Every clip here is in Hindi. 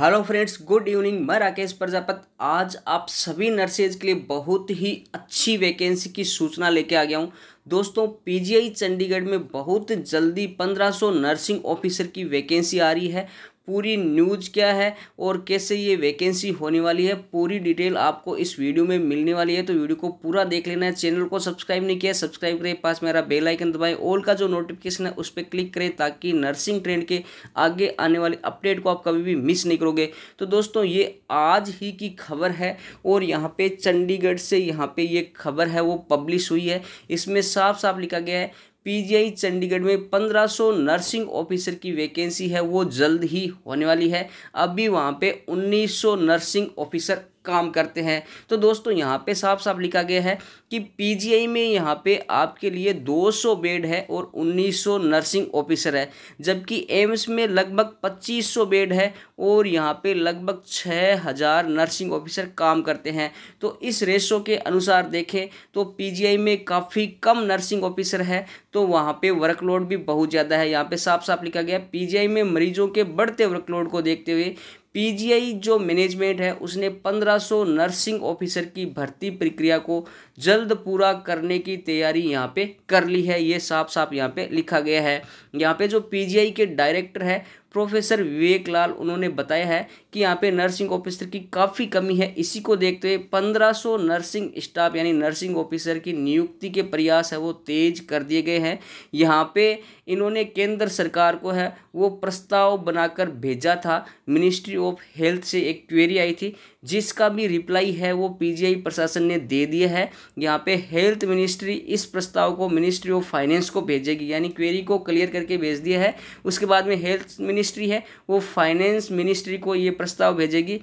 हेलो फ्रेंड्स गुड इवनिंग मैं राकेश प्रजापत आज आप सभी नर्सेज के लिए बहुत ही अच्छी वैकेंसी की सूचना लेके आ गया हूँ दोस्तों पीजीआई चंडीगढ़ में बहुत जल्दी 1500 नर्सिंग ऑफिसर की वैकेंसी आ रही है पूरी न्यूज क्या है और कैसे ये वैकेंसी होने वाली है पूरी डिटेल आपको इस वीडियो में मिलने वाली है तो वीडियो को पूरा देख लेना है चैनल को सब्सक्राइब नहीं किया सब्सक्राइब करें पास मेरा बेल आइकन दबाएं ऑल का जो नोटिफिकेशन है उस पर क्लिक करें ताकि नर्सिंग ट्रेंड के आगे आने वाले अपडेट को आप कभी भी मिस नहीं करोगे तो दोस्तों ये आज ही की खबर है और यहाँ पे चंडीगढ़ से यहाँ पे ये खबर है वो पब्लिश हुई है इसमें साफ साफ लिखा गया है पीजीआई चंडीगढ़ में 1500 नर्सिंग ऑफिसर की वैकेंसी है वो जल्द ही होने वाली है अभी वहाँ पे 1900 नर्सिंग ऑफिसर काम करते हैं तो दोस्तों यहाँ पे साफ साफ लिखा गया है कि पीजीआई में यहाँ पे आपके लिए 200 बेड है और 1900 नर्सिंग ऑफिसर है जबकि एम्स में लगभग 2500 बेड है और यहाँ पे लगभग 6000 नर्सिंग ऑफिसर काम करते हैं तो इस रेशो के अनुसार देखें तो पीजीआई में काफ़ी कम नर्सिंग ऑफिसर है तो वहाँ पे वर्कलोड भी बहुत ज़्यादा है यहाँ पे साफ साफ लिखा गया पी में मरीजों के बढ़ते वर्कलोड को देखते हुए पीजीआई जो मैनेजमेंट है उसने 1500 नर्सिंग ऑफिसर की भर्ती प्रक्रिया को जल्द पूरा करने की तैयारी यहाँ पे कर ली है ये साफ साफ यहाँ पे लिखा गया है यहाँ पे जो पीजीआई के डायरेक्टर है प्रोफेसर विवेक लाल उन्होंने बताया है कि यहाँ पे नर्सिंग ऑफिसर की काफ़ी कमी है इसी को देखते हुए 1500 नर्सिंग स्टाफ यानी नर्सिंग ऑफिसर की नियुक्ति के प्रयास है वो तेज कर दिए गए हैं यहाँ पे इन्होंने केंद्र सरकार को है वो प्रस्ताव बनाकर भेजा था मिनिस्ट्री ऑफ हेल्थ से एक क्वेरी आई थी जिसका भी रिप्लाई है वो पीजीआई प्रशासन ने दे दिया है यहाँ पे हेल्थ मिनिस्ट्री इस प्रस्ताव को मिनिस्ट्री ऑफ फाइनेंस को भेजेगी यानी क्वेरी को क्लियर करके भेज दिया है उसके बाद में हेल्थ मिनिस्ट्री है वो फाइनेंस मिनिस्ट्री को ये प्रस्ताव भेजेगी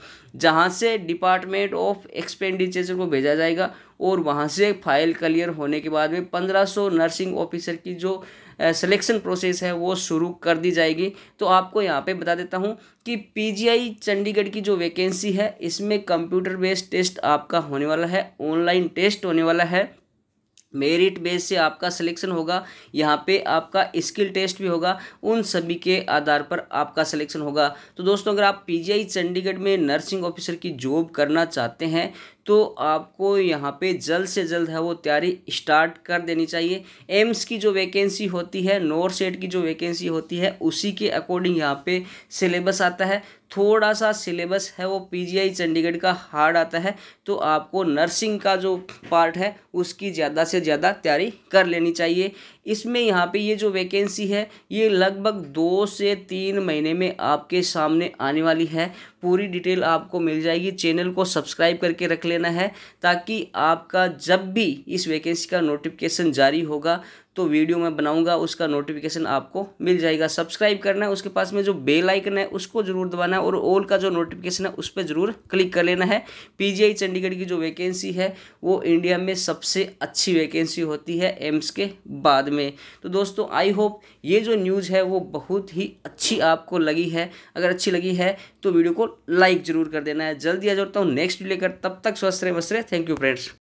जहाँ से डिपार्टमेंट ऑफ एक्सपेंडिचर को भेजा जाएगा और वहाँ से फाइल क्लियर होने के बाद में 1500 नर्सिंग ऑफिसर की जो सिलेक्शन प्रोसेस है वो शुरू कर दी जाएगी तो आपको यहाँ पे बता देता हूँ कि पीजीआई चंडीगढ़ की जो वैकेंसी है इसमें कंप्यूटर बेस्ड टेस्ट आपका होने वाला है ऑनलाइन टेस्ट होने वाला है मेरिट बेस से आपका सिलेक्शन होगा यहाँ पे आपका स्किल टेस्ट भी होगा उन सभी के आधार पर आपका सिलेक्शन होगा तो दोस्तों अगर आप पीजीआई चंडीगढ़ में नर्सिंग ऑफिसर की जॉब करना चाहते हैं तो आपको यहाँ पे जल्द से जल्द है वो तैयारी स्टार्ट कर देनी चाहिए एम्स की जो वैकेंसी होती है नोर सेट की जो वैकेंसी होती है उसी के अकॉर्डिंग यहाँ पे सिलेबस आता है थोड़ा सा सिलेबस है वो पीजीआई चंडीगढ़ का हार्ड आता है तो आपको नर्सिंग का जो पार्ट है उसकी ज़्यादा से ज़्यादा तैयारी कर लेनी चाहिए इसमें यहाँ पे ये जो वैकेंसी है ये लगभग दो से तीन महीने में आपके सामने आने वाली है पूरी डिटेल आपको मिल जाएगी चैनल को सब्सक्राइब करके रख ले लेना है ताकि आपका जब भी इस वैकेंसी का नोटिफिकेशन जारी होगा तो वीडियो मैं बनाऊंगा उसका नोटिफिकेशन आपको मिल जाएगा सब्सक्राइब करना है उसके पास में जो बेल आइकन है उसको जरूर दबाना है और ऑल का जो नोटिफिकेशन है उस पर जरूर क्लिक कर लेना है पीजीआई चंडीगढ़ की जो वैकेंसी है वो इंडिया में सबसे अच्छी वैकेंसी होती है एम्स के बाद में तो दोस्तों आई होप ये जो न्यूज़ है वो बहुत ही अच्छी आपको लगी है अगर अच्छी लगी है तो वीडियो को लाइक जरूर कर देना है जल्दी आ जाता हूँ नेक्स्ट वीडियो लेकर तब तक स्वस्थ रहे वस्त्र रहे थैंक यू फ्रेंड्स